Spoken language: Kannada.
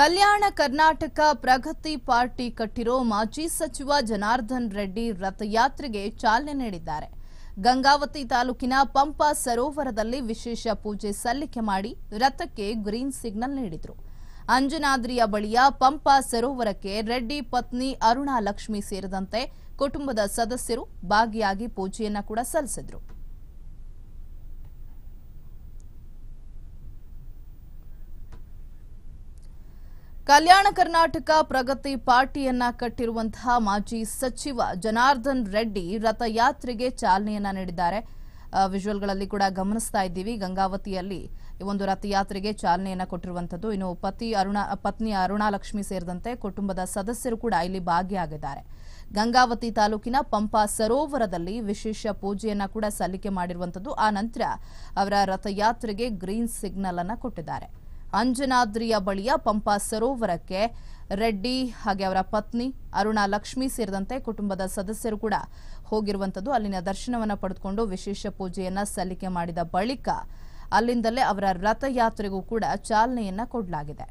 ಕಲ್ಯಾಣ ಕರ್ನಾಟಕ ಪ್ರಗತಿ ಪಾರ್ಟಿ ಕಟ್ಟಿರೋ ಮಾಜಿ ಸಚಿವ ಜನಾರ್ದನ್ ರೆಡ್ಡಿ ರಥಯಾತ್ರೆಗೆ ಚಾಲನೆ ನೀಡಿದ್ದಾರೆ ಗಂಗಾವತಿ ತಾಲೂಕಿನ ಪಂಪ ಸರೋವರದಲ್ಲಿ ವಿಶೇಷ ಪೂಜೆ ಸಲ್ಲಿಕೆ ಮಾಡಿ ರಥಕ್ಕೆ ಗ್ರೀನ್ ಸಿಗ್ನಲ್ ನೀಡಿದರು ಅಂಜನಾದ್ರಿಯ ಬಳಿಯ ಪಂಪ ಸರೋವರಕ್ಕೆ ರೆಡ್ಡಿ ಪತ್ನಿ ಅರುಣಾ ಲಕ್ಷ್ಮಿ ಸೇರಿದಂತೆ ಕುಟುಂಬದ ಸದಸ್ಯರು ಭಾಗಿಯಾಗಿ ಪೂಜೆಯನ್ನು ಕೂಡ ಸಲ್ಲಿಸಿದರು ಕಲ್ಯಾಣ ಕರ್ನಾಟಕ ಪ್ರಗತಿ ಪಾರ್ಟಿಯನ್ನ ಕಟ್ಟಿರುವಂತಹ ಮಾಜಿ ಸಚಿವ ಜನಾರ್ದನ್ ರೆಡ್ಡಿ ರಥಯಾತ್ರೆಗೆ ಚಾಲನೆಯನ್ನ ನೀಡಿದ್ದಾರೆ ವಿಜುವಲ್ಗಳಲ್ಲಿ ಕೂಡ ಗಮನಿಸ್ತಾ ಇದ್ದೀವಿ ಗಂಗಾವತಿಯಲ್ಲಿ ಈ ಒಂದು ರಥಯಾತ್ರೆಗೆ ಚಾಲನೆಯನ್ನ ಕೊಟ್ಟಿರುವಂಥದ್ದು ಇನ್ನು ಪತಿ ಅರುಣ ಪತ್ನಿ ಅರುಣಾಲಕ್ಷ್ಮಿ ಸೇರಿದಂತೆ ಕುಟುಂಬದ ಸದಸ್ಯರು ಕೂಡ ಇಲ್ಲಿ ಭಾಗಿಯಾಗಿದ್ದಾರೆ ಗಂಗಾವತಿ ತಾಲೂಕಿನ ಪಂಪಾ ಸರೋವರದಲ್ಲಿ ವಿಶೇಷ ಪೂಜೆಯನ್ನ ಕೂಡ ಸಲ್ಲಿಕೆ ಮಾಡಿರುವಂಥದ್ದು ಆ ನಂತರ ಅವರ ರಥಯಾತ್ರೆಗೆ ಗ್ರೀನ್ ಸಿಗ್ನಲ್ ಅನ್ನು ಕೊಟ್ಟಿದ್ದಾರೆ ಅಂಜನಾದ್ರಿಯ ಬಳಿಯ ಪಂಪಾ ಸರೋವರಕ್ಕೆ ರೆಡ್ಡಿ ಹಾಗೆ ಅವರ ಪತ್ನಿ ಅರುಣಾ ಲಕ್ಷ್ಮಿ ಸೇರಿದಂತೆ ಕುಟುಂಬದ ಸದಸ್ಯರು ಕೂಡ ಹೋಗಿರುವಂಥದ್ದು ಅಲ್ಲಿನ ದರ್ಶನವನ್ನು ಪಡೆದುಕೊಂಡು ವಿಶೇಷ ಪೂಜೆಯನ್ನು ಸಲ್ಲಿಕೆ ಮಾಡಿದ ಬಳಿಕ ಅಲ್ಲಿಂದಲೇ ಅವರ ರಥಯಾತ್ರೆಗೂ ಕೂಡ ಚಾಲನೆಯನ್ನ ಕೊಡಲಾಗಿದೆ